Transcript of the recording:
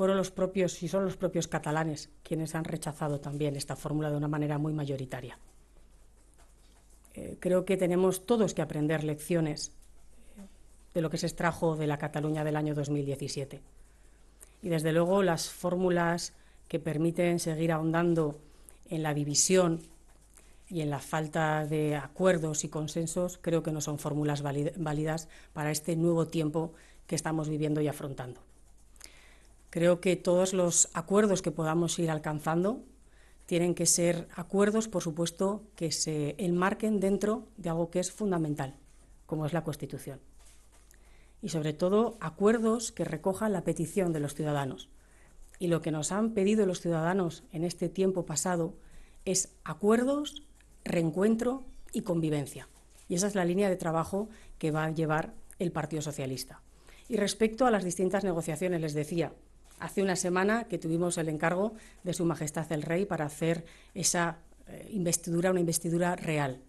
fueron los propios y son los propios catalanes quienes han rechazado también esta fórmula de una manera muy mayoritaria. Eh, creo que tenemos todos que aprender lecciones eh, de lo que se extrajo de la Cataluña del año 2017. Y desde luego las fórmulas que permiten seguir ahondando en la división y en la falta de acuerdos y consensos creo que no son fórmulas válidas para este nuevo tiempo que estamos viviendo y afrontando. Creo que todos los acuerdos que podamos ir alcanzando tienen que ser acuerdos, por supuesto, que se enmarquen dentro de algo que es fundamental, como es la Constitución. Y sobre todo, acuerdos que recojan la petición de los ciudadanos. Y lo que nos han pedido los ciudadanos en este tiempo pasado es acuerdos, reencuentro y convivencia. Y esa es la línea de trabajo que va a llevar el Partido Socialista. Y respecto a las distintas negociaciones, les decía, hace una semana que tuvimos el encargo de Su Majestad el Rey para hacer esa eh, investidura, una investidura real.